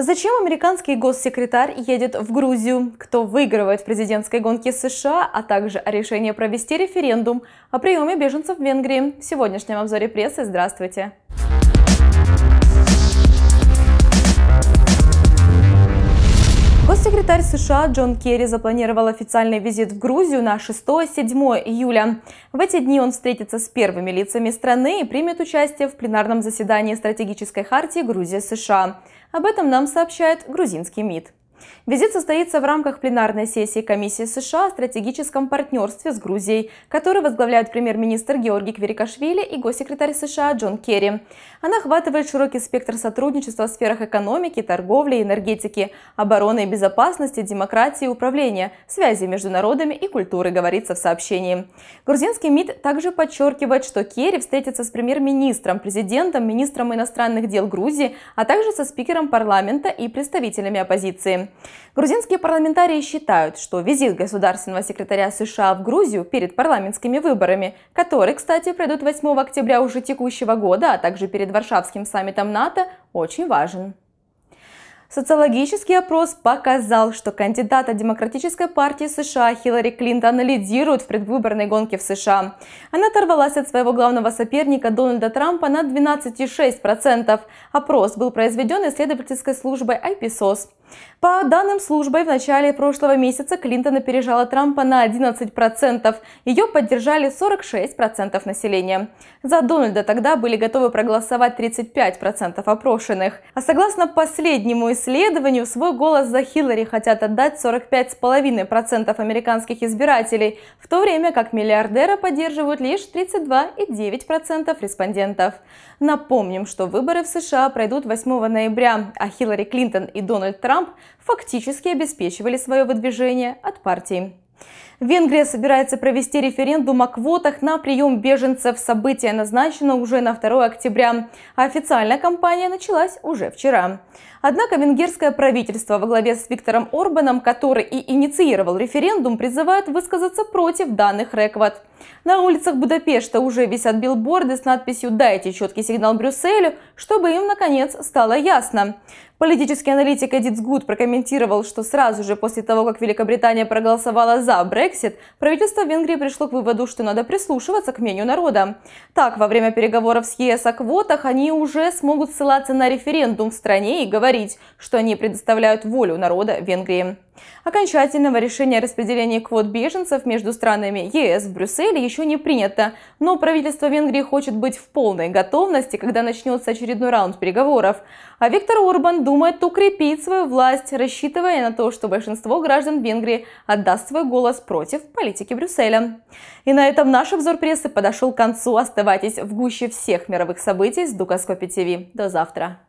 Зачем американский госсекретарь едет в Грузию? Кто выигрывает в президентской гонке США, а также о решении провести референдум о приеме беженцев в Венгрии? В сегодняшнем обзоре прессы. Здравствуйте! Госсекретарь США Джон Керри запланировал официальный визит в Грузию на 6-7 июля. В эти дни он встретится с первыми лицами страны и примет участие в пленарном заседании стратегической хартии Грузия-США. Об этом нам сообщает грузинский МИД. Визит состоится в рамках пленарной сессии Комиссии США о стратегическом партнерстве с Грузией, которую возглавляют премьер-министр Георгий Кверикашвили и госсекретарь США Джон Керри. Она охватывает широкий спектр сотрудничества в сферах экономики, торговли, энергетики, обороны и безопасности, демократии и управления, связи между народами и культуры, говорится в сообщении. Грузинский МИД также подчеркивает, что Керри встретится с премьер-министром, президентом, министром иностранных дел Грузии, а также со спикером парламента и представителями оппозиции. Грузинские парламентарии считают, что визит государственного секретаря США в Грузию перед парламентскими выборами, которые, кстати, пройдут 8 октября уже текущего года, а также перед Варшавским саммитом НАТО, очень важен. Социологический опрос показал, что кандидата Демократической партии США Хиллари Клинтон лидирует в предвыборной гонке в США. Она оторвалась от своего главного соперника Дональда Трампа на 12,6%. Опрос был произведен исследовательской службой IPSOS. По данным службы, в начале прошлого месяца Клинтон опережала Трампа на 11%. Ее поддержали 46% населения. За Дональда тогда были готовы проголосовать 35% опрошенных. А согласно последнему исследованию, свой голос за Хиллари хотят отдать 45,5% американских избирателей, в то время как миллиардера поддерживают лишь 32,9% респондентов. Напомним, что выборы в США пройдут 8 ноября, а Хиллари Клинтон и Дональд Трамп Трамп фактически обеспечивали свое выдвижение от партии. Венгрия собирается провести референдум о квотах на прием беженцев. Событие назначено уже на 2 октября, а официальная кампания началась уже вчера. Однако венгерское правительство во главе с Виктором Орбаном, который и инициировал референдум, призывает высказаться против данных реквот. На улицах Будапешта уже висят билборды с надписью «Дайте четкий сигнал Брюсселю», чтобы им, наконец, стало ясно. Политический аналитик Эдит Гуд прокомментировал, что сразу же после того, как Великобритания проголосовала за Брексит, правительство Венгрии пришло к выводу, что надо прислушиваться к мнению народа. Так, во время переговоров с ЕС о квотах они уже смогут ссылаться на референдум в стране и говорить, что они предоставляют волю народа Венгрии. Окончательного решения о распределении квот беженцев между странами ЕС в Брюсселе еще не принято, но правительство Венгрии хочет быть в полной готовности, когда начнется очередной раунд переговоров. А Виктор Орбан думает укрепить свою власть, рассчитывая на то, что большинство граждан Венгрии отдаст свой голос против политики Брюсселя. И на этом наш обзор прессы подошел к концу. Оставайтесь в гуще всех мировых событий с Дукаскопи ТВ. До завтра!